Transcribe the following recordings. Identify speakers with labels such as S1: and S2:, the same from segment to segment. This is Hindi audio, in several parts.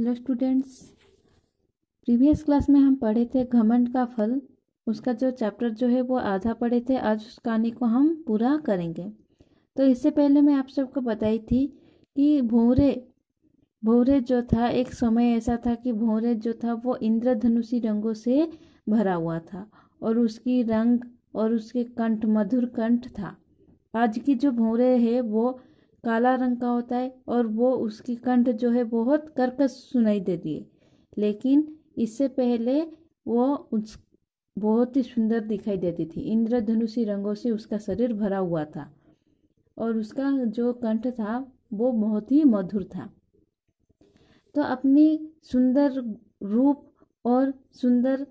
S1: हेलो स्टूडेंट्स प्रीवियस क्लास में हम पढ़े थे घमंड का फल उसका जो चैप्टर जो है वो आधा पढ़े थे आज उस कहानी को हम पूरा करेंगे तो इससे पहले मैं आप सबको बताई थी कि भोरे भोरे जो था एक समय ऐसा था कि भोरे जो था वो इंद्रधनुषी रंगों से भरा हुआ था और उसकी रंग और उसके कंठ मधुर कंठ था आज की जो भोरे है वो काला रंग का होता है और वो उसकी कंठ जो है बहुत कर्कश सुनाई देती है लेकिन इससे पहले वो उस बहुत ही सुंदर दिखाई देती थी इंद्रधनुषी रंगों से उसका शरीर भरा हुआ था और उसका जो कंठ था वो बहुत ही मधुर था तो अपनी सुंदर रूप और सुंदर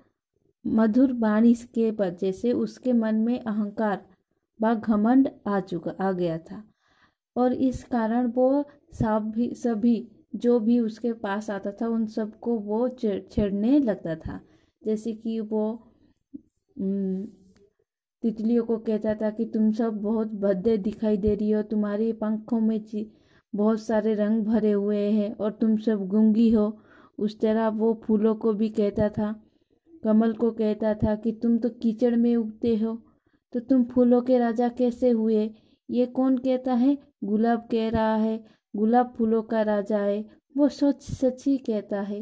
S1: मधुर वाणी के वजह से उसके मन में अहंकार व घमंड आ चुका आ गया था और इस कारण वो सब भी सभी जो भी उसके पास आता था उन सबको वो छेड़ने लगता था जैसे कि वो तितलियों को कहता था कि तुम सब बहुत भद्दे दिखाई दे रही हो तुम्हारे पंखों में बहुत सारे रंग भरे हुए हैं और तुम सब गुंगी हो उस तरह वो फूलों को भी कहता था कमल को कहता था कि तुम तो कीचड़ में उगते हो तो तुम फूलों के राजा कैसे हुए ये कौन कहता है गुलाब कह रहा है गुलाब फूलों का राजा है वो सच सच ही कहता है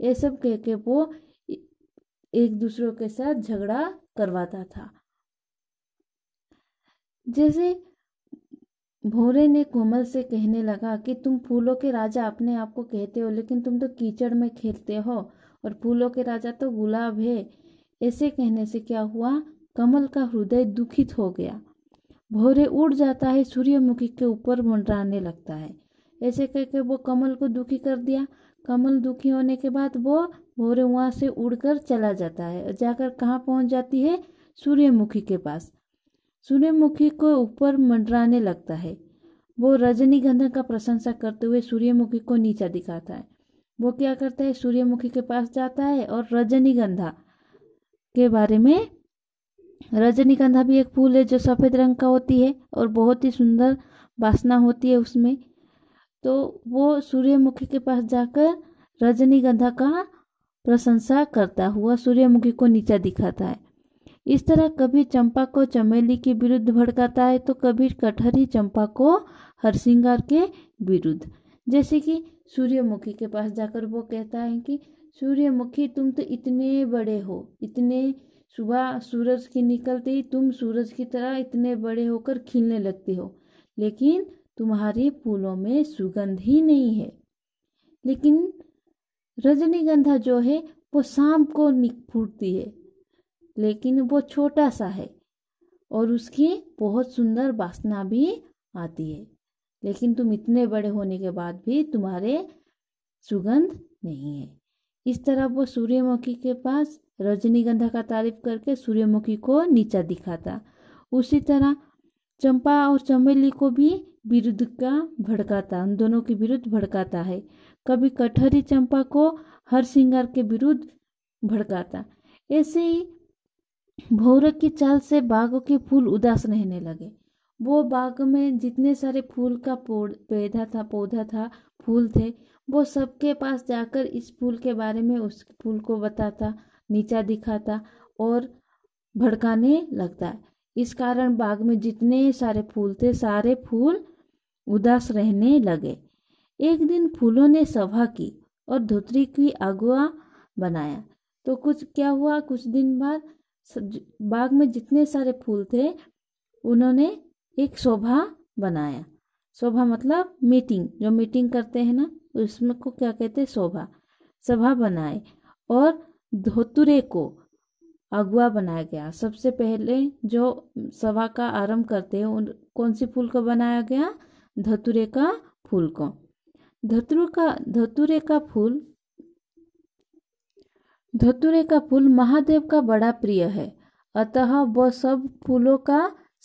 S1: ये सब कह के वो एक दूसरों के साथ झगड़ा करवाता था जैसे भोरे ने कोमल से कहने लगा कि तुम फूलों के राजा अपने आप को कहते हो लेकिन तुम तो कीचड़ में खेलते हो और फूलों के राजा तो गुलाब है ऐसे कहने से क्या हुआ कमल का हृदय दुखित हो गया भोरे उड़ जाता है सूर्यमुखी के ऊपर मंडराने लगता है ऐसे करके वो कमल को दुखी कर दिया कमल दुखी होने के बाद वो भोरे वहाँ से उड़कर चला जाता है जाकर कहाँ पहुँच जाती है सूर्यमुखी के पास सूर्यमुखी को ऊपर मंडराने लगता है वो रजनीगंधा का प्रशंसा करते हुए सूर्यमुखी को नीचा दिखाता है वो क्या करता है सूर्यमुखी के पास जाता है और रजनीगंधा के बारे में रजनीगंधा भी एक फूल है जो सफ़ेद रंग का होती है और बहुत ही सुंदर वासना होती है उसमें तो वो सूर्यमुखी के पास जाकर रजनीगंधा का प्रशंसा करता हुआ सूर्यमुखी को नीचा दिखाता है इस तरह कभी चंपा को चमेली के विरुद्ध भड़काता है तो कभी कटहरी चंपा को हरसिंगार के विरुद्ध जैसे कि सूर्यमुखी के पास जाकर वो कहता है कि सूर्यमुखी तुम तो इतने बड़े हो इतने सुबह सूरज की निकलते ही तुम सूरज की तरह इतने बड़े होकर खिलने लगते हो लेकिन तुम्हारे फूलों में सुगंध ही नहीं है लेकिन रजनीगंधा जो है वो शाम को फूटती है लेकिन वो छोटा सा है और उसकी बहुत सुंदर वासना भी आती है लेकिन तुम इतने बड़े होने के बाद भी तुम्हारे सुगंध नहीं है इस तरह वो सूर्यमुखी के पास रजनीगंधा का तारीफ करके सूर्यमुखी को नीचा दिखाता उसी तरह चंपा और चमेली को भी विरुद्ध का भड़काता उन दोनों के विरुद्ध भड़काता है कभी कटहरी चंपा को हर श्रृंगार के विरुद्ध भड़काता ऐसे ही भौरक की चाल से बाघ के फूल उदास रहने लगे वो बाग में जितने सारे फूल का पौधा था पौधा था फूल थे वो सबके पास जाकर इस फूल के बारे में उस फूल को बताता नीचा दिखाता और भड़काने लगता इस कारण बाग में जितने सारे फूल थे सारे फूल उदास रहने लगे एक दिन फूलों ने सभा की और धोत्री की अगुआ बनाया तो कुछ क्या हुआ कुछ दिन बाद बाग में जितने सारे फूल थे उन्होंने एक शोभा बनाया शोभा मतलब मीटिंग जो मीटिंग करते हैं ना उसमें को क्या कहते हैं शोभा सभा बनाए और धोतुरे को अगुआ बनाया गया सबसे पहले जो सभा का आरंभ करते हैं उन कौन सी फूल को बनाया गया धतुरे का फूल को धतुरे का धतुरे का फूल धतुरे का फूल महादेव का बड़ा प्रिय है अतः वह सब फूलों का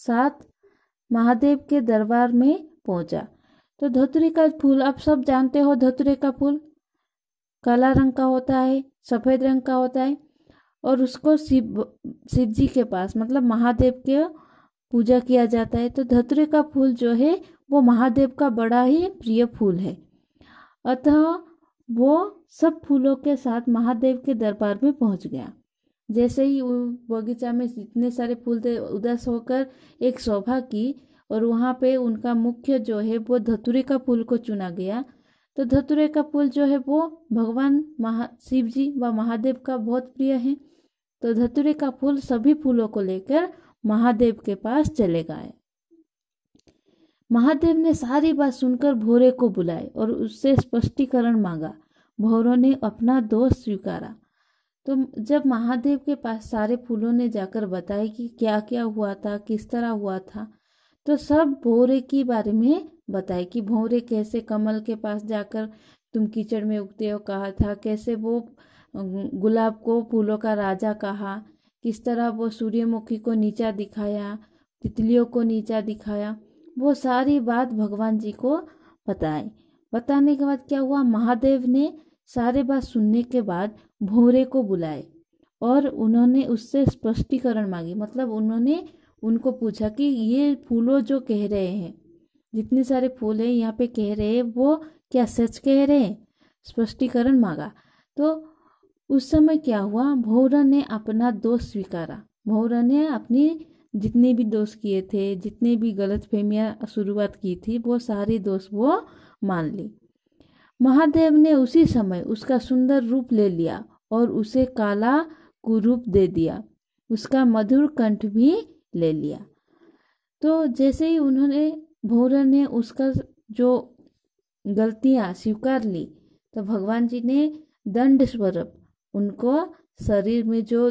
S1: साथ महादेव के दरबार में पहुंचा तो धतुरे का फूल आप सब जानते हो धतुरे का फूल काला रंग का होता है सफ़ेद रंग का होता है और उसको शिव शिव जी के पास मतलब महादेव के पूजा किया जाता है तो धतुरे का फूल जो है वो महादेव का बड़ा ही प्रिय फूल है अतः वो सब फूलों के साथ महादेव के दरबार में पहुंच गया जैसे ही बगीचा में जितने सारे फूल थे उदास होकर एक शोभा की और वहाँ पे उनका मुख्य जो है वो धतुरे का फूल को चुना गया तो धतुरे का फूल जो है वो भगवान महा शिव जी व महादेव का बहुत प्रिय है तो धतुरे का फूल सभी फूलों को लेकर महादेव के पास चले गए महादेव ने सारी बात सुनकर भोरे को बुलाए और उससे स्पष्टीकरण मांगा भोरों ने अपना दोष स्वीकारा तो जब महादेव के पास सारे फूलों ने जाकर बताया कि क्या क्या हुआ था किस तरह हुआ था तो सब भोरे के बारे में बताए कि भौरे कैसे कमल के पास जाकर तुम कीचड़ में उगते हो कहा था कैसे वो अं, गुलाब को फूलों का राजा कहा किस तरह वो सूर्यमुखी को नीचा दिखाया तितलियों को नीचा दिखाया वो सारी बात भगवान जी को बताए बताने के बाद क्या हुआ महादेव ने सारे बात सुनने के बाद भोरे को बुलाए और उन्होंने उससे स्पष्टीकरण मांगी मतलब उन्होंने उनको पूछा कि ये फूलों जो कह रहे हैं जितने सारे फूल हैं यहाँ पे कह रहे हैं वो क्या सच कह रहे हैं स्पष्टीकरण मांगा तो उस समय क्या हुआ भौरा ने अपना दोष स्वीकारा भौरा ने अपने जितने भी दोष किए थे जितने भी गलत फहमियाँ शुरुआत की थी वो सारे दोष वो मान ली महादेव ने उसी समय उसका सुंदर रूप ले लिया और उसे काला कुरूप दे दिया उसका मधुर कंठ भी ले लिया तो जैसे ही उन्होंने भोरे ने उसका जो गलतियाँ स्वीकार ली तो भगवान जी ने दंड स्वरूप उनको शरीर में जो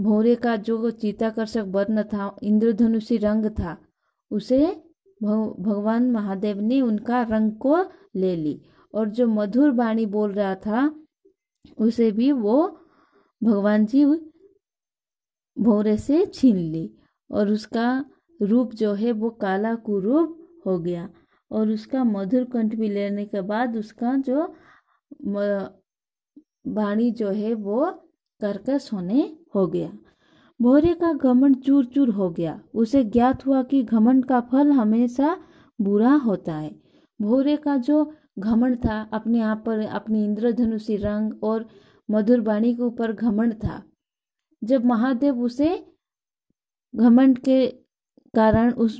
S1: भोरे का जो चीताकर्षक वर्ण था इंद्रधनुषी रंग था उसे भगवान महादेव ने उनका रंग को ले ली और जो मधुर वाणी बोल रहा था उसे भी वो भगवान जी भोरे से छीन ली और उसका रूप जो है वो काला कुरूप हो गया और उसका मधुर कंठ भी लेने के बाद उसका जो वाणी जो है वो कर्कश होने हो गया भोरे का घमंड चूर चूर हो गया उसे ज्ञात हुआ कि घमंड का फल हमेशा बुरा होता है भोरे का जो घमंड था अपने आप पर अपनी इंद्रधनुषी रंग और मधुर वाणी के ऊपर घमंड था जब महादेव उसे घमंड के कारण उस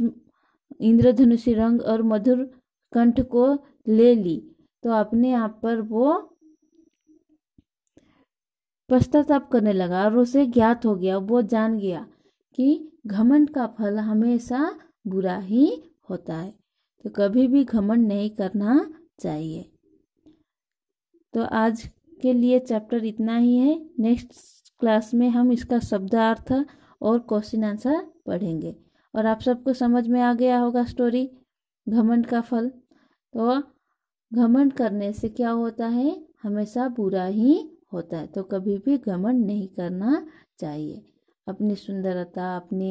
S1: इंद्रधनुषी रंग और मधुर कंठ को ले ली तो अपने आप पर वो पश्चाताप करने लगा और उसे ज्ञात हो गया वो जान गया कि घमंड का फल हमेशा बुरा ही होता है तो कभी भी घमंड नहीं करना चाहिए तो आज के लिए चैप्टर इतना ही है नेक्स्ट क्लास में हम इसका शब्दार्थ और क्वेश्चन आंसर पढ़ेंगे और आप सबको समझ में आ गया होगा स्टोरी घमंड का फल तो घमंड करने से क्या होता है हमेशा बुरा ही होता है तो कभी भी घमंड नहीं करना चाहिए अपनी सुंदरता अपने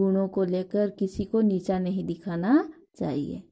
S1: गुणों को लेकर किसी को नीचा नहीं दिखाना चाहिए